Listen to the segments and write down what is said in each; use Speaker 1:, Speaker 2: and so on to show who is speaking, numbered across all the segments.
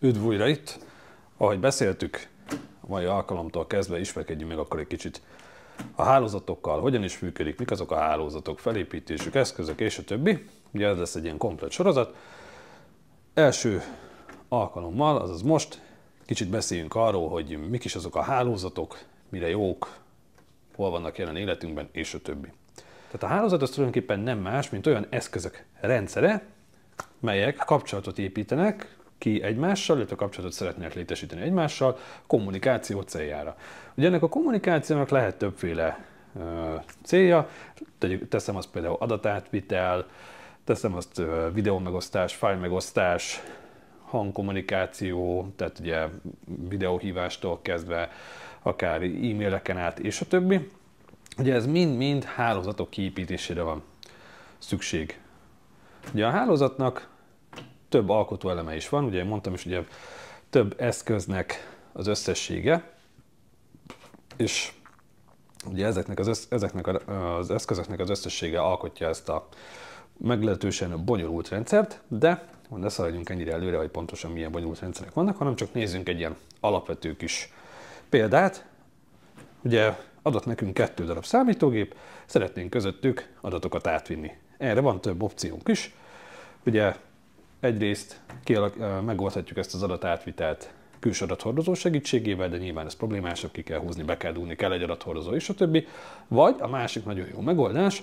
Speaker 1: Üdv újra itt! Ahogy beszéltük, a mai alkalomtól kezdve ismerkedjünk meg akkor egy kicsit a hálózatokkal, hogyan is működik, mik azok a hálózatok, felépítésük, eszközök és a többi. Ugye ez lesz egy ilyen komplet sorozat. Első alkalommal, azaz most, kicsit beszéljünk arról, hogy mik is azok a hálózatok, mire jók, hol vannak jelen életünkben, és a többi. Tehát a hálózat az tulajdonképpen nem más, mint olyan eszközök rendszere, melyek kapcsolatot építenek ki egymással, illetve kapcsolatot szeretnének létesíteni egymással kommunikáció céljára. Ugye ennek a kommunikációnak lehet többféle ö, célja, teszem azt például adatátvitel, teszem azt ö, videómegosztás, fájlmegosztás, hangkommunikáció, tehát ugye videóhívástól kezdve akár e-maileken át és a többi. Ugye ez mind-mind hálózatok kiépítésére van szükség. Ugye a hálózatnak több alkotó eleme is van, ugye mondtam is, ugye több eszköznek az összessége, és ugye ezeknek az, össz, ezeknek az eszközöknek az összessége alkotja ezt a meglehetősen bonyolult rendszert, de ne szaladjunk ennyire előre, hogy pontosan milyen bonyolult rendszerek vannak, hanem csak nézzünk egy ilyen alapvető kis példát. Ugye adott nekünk kettő darab számítógép, szeretnénk közöttük adatokat átvinni. Erre van több opciónk is. Ugye Egyrészt kialak, megoldhatjuk ezt az adatátvitelt külső adathordozó segítségével, de nyilván ez problémásabb, ki kell húzni, be kell dugni, kell egy adathordozó, és a többi. Vagy a másik nagyon jó megoldás,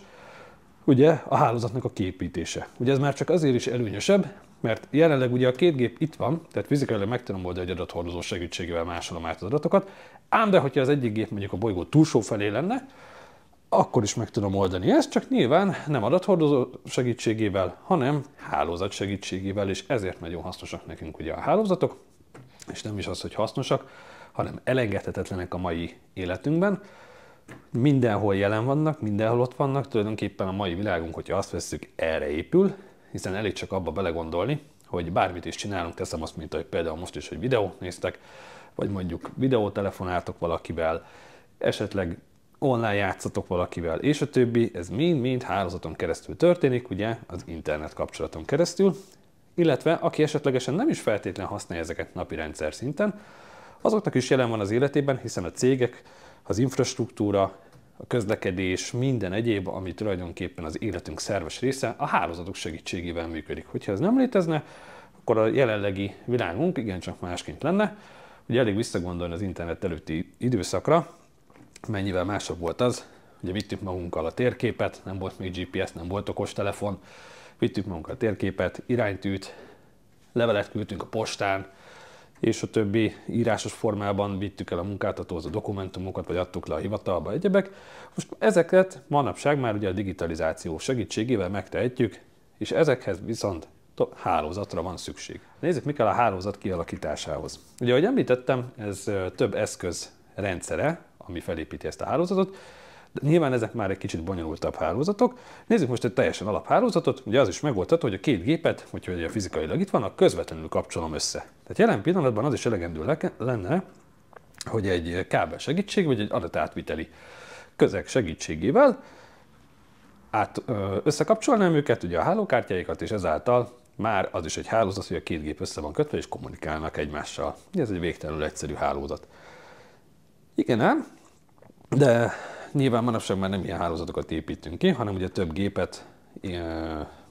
Speaker 1: ugye a hálózatnak a képítése. Ugye ez már csak azért is előnyösebb, mert jelenleg ugye a két gép itt van, tehát fizikailag meg tudom oldani egy adathordozó segítségével másolom át az adatokat, ám de hogyha az egyik gép mondjuk a bolygó túlsó felé lenne, akkor is meg tudom oldani ezt, csak nyilván nem adathordozó segítségével, hanem hálózat segítségével, és ezért nagyon hasznosak nekünk ugye a hálózatok, és nem is az, hogy hasznosak, hanem elengedhetetlenek a mai életünkben. Mindenhol jelen vannak, mindenhol ott vannak, tulajdonképpen a mai világunk, hogyha azt vesszük, erre épül, hiszen elég csak abba belegondolni, hogy bármit is csinálunk, teszem azt, mint ahogy például most is, hogy videót néztek, vagy mondjuk videótelefonáltok valakivel, esetleg online játszatok valakivel, és a többi, ez mind-mind hálózaton keresztül történik, ugye, az internet kapcsolaton keresztül, illetve aki esetlegesen nem is feltétlen használja ezeket napi rendszer szinten, azoknak is jelen van az életében, hiszen a cégek, az infrastruktúra, a közlekedés, minden egyéb, ami tulajdonképpen az életünk szerves része, a hálózatok segítségével működik. Hogyha ez nem létezne, akkor a jelenlegi világunk igencsak másként lenne. Ugye elég visszagondolni az internet előtti időszakra, mennyivel másabb volt az, ugye vittük magunkkal a térképet, nem volt még GPS, nem volt okostelefon, vittük magunkkal a térképet, iránytűt, levelet küldtünk a postán, és a többi írásos formában vittük el a munkáltatóhoz a dokumentumokat, vagy adtuk le a hivatalba egyebek. Most ezeket manapság már ugye a digitalizáció segítségével megtehetjük, és ezekhez viszont hálózatra van szükség. Nézzük, mi kell a hálózat kialakításához. Ugye, ahogy említettem, ez több eszköz rendszere, ami felépíti ezt a hálózatot. De nyilván ezek már egy kicsit bonyolultabb hálózatok. Nézzük most egy teljesen alaphálózatot. Ugye az is megoldható, hogy a két gépet, hogyha ugye fizikailag itt vannak, közvetlenül kapcsolom össze. Tehát jelen pillanatban az is elegendő lenne, hogy egy kábel segítség, vagy egy adatátviteli közeg segítségével át, összekapcsolnám őket, ugye a hálókártyáikat, és ezáltal már az is egy hálózat, hogy a két gép össze van kötve, és kommunikálnak egymással. Ez egy végtelenül egyszerű hálózat. Igen ám, de nyilván manapság már nem ilyen hálózatokat építünk ki, hanem ugye több gépet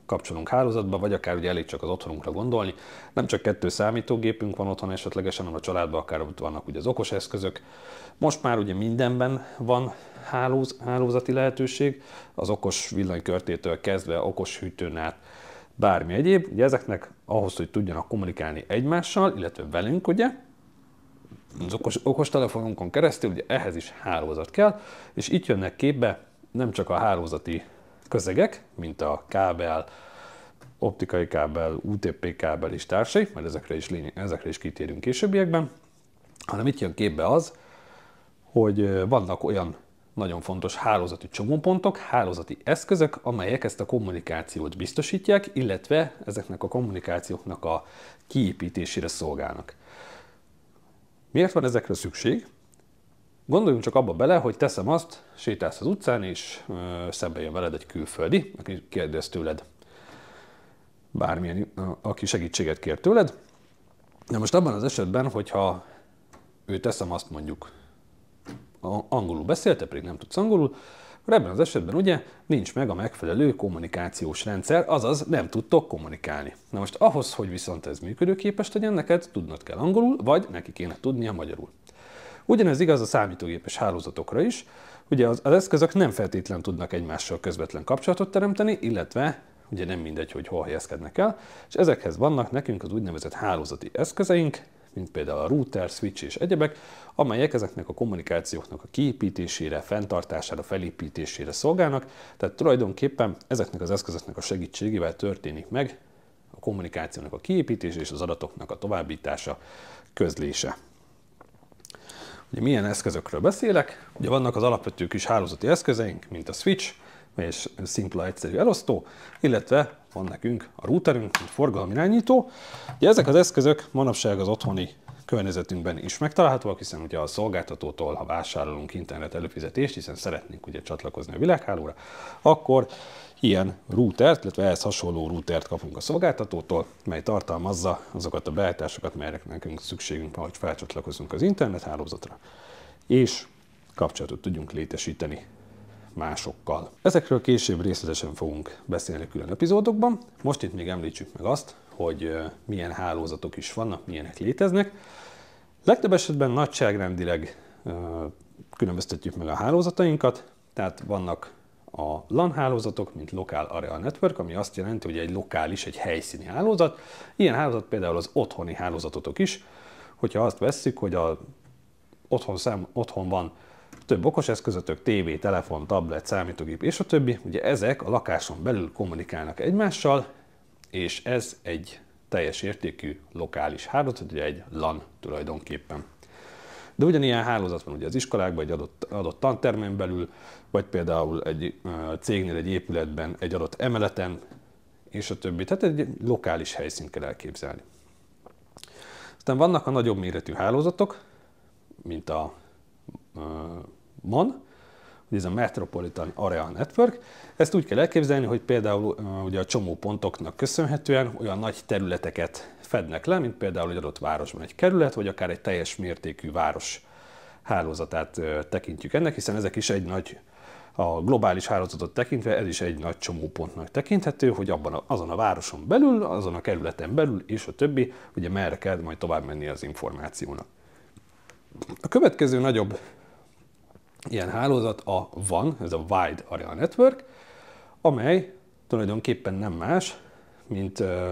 Speaker 1: kapcsolunk hálózatba, vagy akár ugye elég csak az otthonunkra gondolni. Nem csak kettő számítógépünk van otthon esetlegesen, hanem a családban akár ott vannak ugye az okos eszközök. Most már ugye mindenben van hálóz, hálózati lehetőség, az okos villanykörtétől kezdve, okos hűtőn át, bármi egyéb. Ugye ezeknek ahhoz, hogy tudjanak kommunikálni egymással, illetve velünk, ugye, az okos, okostelefonunkon keresztül, ugye ehhez is hálózat kell, és itt jönnek képbe nem csak a hálózati közegek, mint a kábel, optikai kábel, UTP kábel és társai, majd ezekre is, lény- ezekre is kitérünk későbbiekben, hanem itt jön képbe az, hogy vannak olyan nagyon fontos hálózati csomópontok, hálózati eszközök, amelyek ezt a kommunikációt biztosítják, illetve ezeknek a kommunikációknak a kiépítésére szolgálnak. Miért van ezekre szükség? Gondoljunk csak abba bele, hogy teszem azt, sétálsz az utcán, és ö, szembe jön veled egy külföldi, aki kérdez tőled bármilyen, aki segítséget kér tőled. De most abban az esetben, hogyha ő teszem azt mondjuk angolul beszélte, pedig nem tudsz angolul, akkor ebben az esetben ugye nincs meg a megfelelő kommunikációs rendszer, azaz nem tudtok kommunikálni. Na most ahhoz, hogy viszont ez működőképes legyen, neked tudnod kell angolul, vagy neki kéne tudnia magyarul. Ugyanez igaz a számítógépes hálózatokra is, ugye az, az eszközök nem feltétlen tudnak egymással közvetlen kapcsolatot teremteni, illetve ugye nem mindegy, hogy hol helyezkednek el, és ezekhez vannak nekünk az úgynevezett hálózati eszközeink, mint például a router, switch és egyebek, amelyek ezeknek a kommunikációknak a kiépítésére, fenntartására, felépítésére szolgálnak, tehát tulajdonképpen ezeknek az eszközöknek a segítségével történik meg a kommunikációnak a kiépítése és az adatoknak a továbbítása, közlése. Ugye milyen eszközökről beszélek? Ugye vannak az alapvető kis hálózati eszközeink, mint a switch, és szimpla egyszerű elosztó, illetve van nekünk a routerünk, mint forgalomirányító. Ugye ezek az eszközök manapság az otthoni környezetünkben is megtalálhatóak, hiszen ugye a szolgáltatótól, ha vásárolunk internet előfizetést, hiszen szeretnénk ugye csatlakozni a világhálóra, akkor ilyen routert, illetve ehhez hasonló routert kapunk a szolgáltatótól, mely tartalmazza azokat a beállításokat, melyek nekünk szükségünk van, hogy felcsatlakozunk az internethálózatra, és kapcsolatot tudjunk létesíteni másokkal. Ezekről később részletesen fogunk beszélni külön epizódokban. Most itt még említsük meg azt, hogy milyen hálózatok is vannak, milyenek léteznek. Legtöbb esetben nagyságrendileg különböztetjük meg a hálózatainkat, tehát vannak a LAN hálózatok, mint Local Area Network, ami azt jelenti, hogy egy lokális, egy helyszíni hálózat. Ilyen hálózat például az otthoni hálózatotok is, hogyha azt vesszük, hogy a otthon, szám, otthon van több okoseszközötök, tévé, telefon, tablet, számítógép és a többi, ugye ezek a lakáson belül kommunikálnak egymással, és ez egy teljes értékű lokális hálózat, ugye egy LAN tulajdonképpen. De ugyanilyen hálózat van ugye az iskolákban, egy adott, adott tantermen belül, vagy például egy cégnél, egy épületben, egy adott emeleten, és a többi. Tehát egy lokális helyszínt kell elképzelni. Aztán vannak a nagyobb méretű hálózatok, mint a mon, hogy ez a Metropolitan Area Network. Ezt úgy kell elképzelni, hogy például ugye a csomópontoknak köszönhetően olyan nagy területeket fednek le, mint például egy adott városban egy kerület, vagy akár egy teljes mértékű város hálózatát tekintjük ennek, hiszen ezek is egy nagy a globális hálózatot tekintve ez is egy nagy csomópontnak tekinthető, hogy abban a, azon a városon belül, azon a kerületen belül és a többi, ugye merre kell majd tovább menni az információnak. A következő nagyobb ilyen hálózat a van, ez a Wide Area Network, amely tulajdonképpen nem más, mint ö,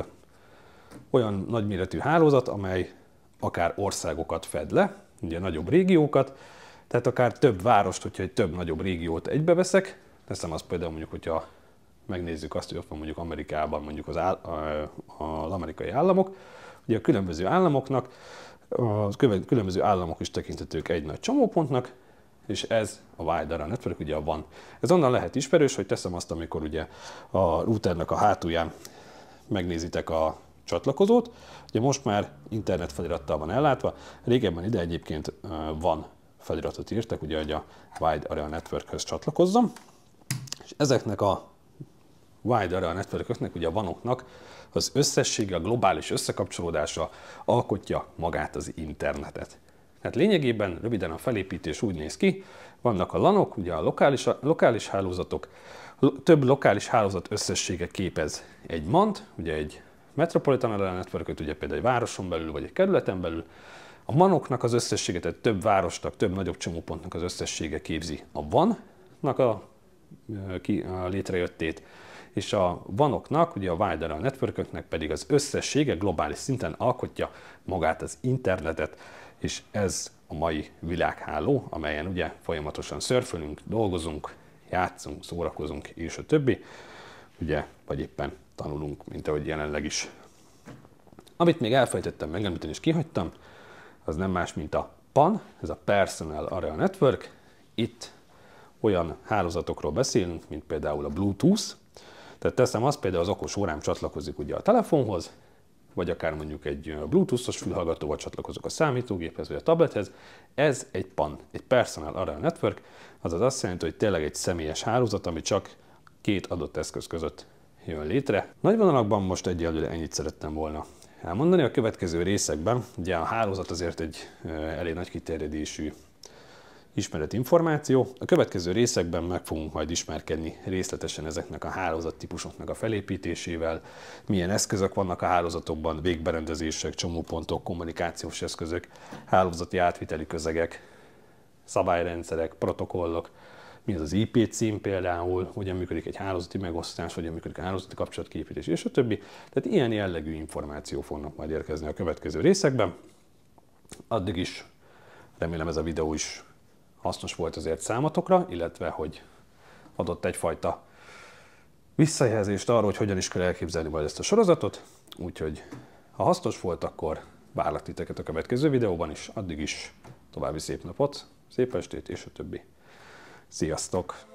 Speaker 1: olyan nagyméretű hálózat, amely akár országokat fed le, ugye nagyobb régiókat, tehát akár több várost, hogyha egy több nagyobb régiót egybeveszek, teszem azt például mondjuk, hogyha megnézzük azt, hogy ott van mondjuk Amerikában mondjuk az, áll, az amerikai államok, ugye a különböző államoknak, a különböző államok is tekinthetők egy nagy csomópontnak, és ez a Wilder a network, ugye a van. Ez onnan lehet ismerős, hogy teszem azt, amikor ugye a routernek a hátulján megnézitek a csatlakozót, ugye most már internet felirattal van ellátva, régebben ide egyébként van feliratot írtak, ugye, hogy a Wide Area network csatlakozzam, és ezeknek a Wide Area network ugye a vanoknak az összessége, a globális összekapcsolódása alkotja magát az internetet. Hát lényegében röviden a felépítés úgy néz ki, vannak a lanok, ugye a lokális, a lokális hálózatok, több lokális hálózat összessége képez egy MANT, ugye egy Metropolitan Area network ugye például egy városon belül vagy egy kerületen belül, a manoknak az összessége, tehát több várostak, több nagyobb csomópontnak az összessége képzi a vannak a, ki, a létrejöttét, és a vanoknak, ugye a Wide Area network pedig az összessége globális szinten alkotja magát az internetet és ez a mai világháló, amelyen ugye folyamatosan szörfölünk, dolgozunk, játszunk, szórakozunk és a többi, ugye, vagy éppen tanulunk, mint ahogy jelenleg is. Amit még elfejtettem megemlíteni és kihagytam, az nem más, mint a PAN, ez a Personal Area Network. Itt olyan hálózatokról beszélünk, mint például a Bluetooth. Tehát teszem azt, például az okos órám csatlakozik ugye a telefonhoz, vagy akár mondjuk egy Bluetooth-os fülhallgatóval csatlakozok a számítógéphez vagy a tablethez, ez egy PAN, egy Personal Area Network, azaz azt jelenti, hogy tényleg egy személyes hálózat, ami csak két adott eszköz között jön létre. Nagy vonalakban most egyelőre ennyit szerettem volna elmondani. A következő részekben ugye a hálózat azért egy elég nagy kiterjedésű ismeret információ. A következő részekben meg fogunk majd ismerkedni részletesen ezeknek a hálózattípusoknak a felépítésével, milyen eszközök vannak a hálózatokban, végberendezések, csomópontok, kommunikációs eszközök, hálózati átviteli közegek, szabályrendszerek, protokollok, mi az az IP cím például, hogyan működik egy hálózati megosztás, hogyan működik a hálózati kapcsolatképítés, és a többi. Tehát ilyen jellegű információ fognak majd érkezni a következő részekben. Addig is remélem ez a videó is hasznos volt azért számatokra, illetve hogy adott egyfajta visszajelzést arról, hogy hogyan is kell elképzelni majd ezt a sorozatot, úgyhogy ha hasznos volt, akkor várlak titeket a következő videóban is, addig is további szép napot, szép estét és a többi. Sziasztok!